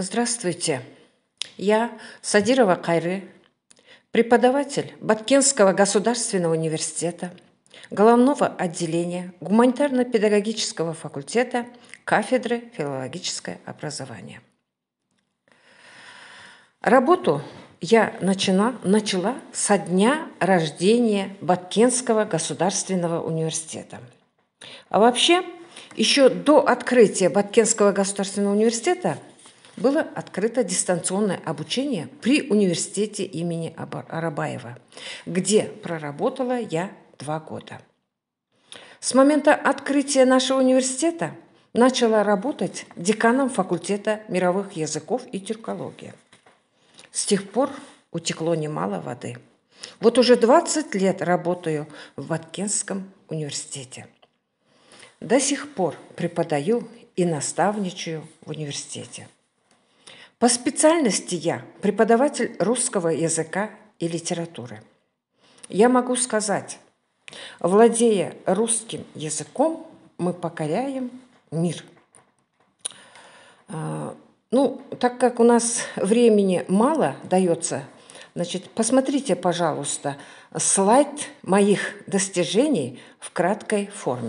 Здравствуйте. Я Садирова Кайры, преподаватель Баткенского государственного университета, головного отделения гуманитарно-педагогического факультета кафедры филологическое образование. Работу я начала, начала со дня рождения Баткенского государственного университета. А вообще, еще до открытия Баткенского государственного университета – было открыто дистанционное обучение при университете имени Арабаева, где проработала я два года. С момента открытия нашего университета начала работать деканом факультета мировых языков и тюркологии. С тех пор утекло немало воды. Вот уже 20 лет работаю в Ваткинском университете. До сих пор преподаю и наставничаю в университете. По специальности я преподаватель русского языка и литературы. Я могу сказать, владея русским языком, мы покоряем мир. А, ну, так как у нас времени мало дается, значит, посмотрите, пожалуйста, слайд моих достижений в краткой форме.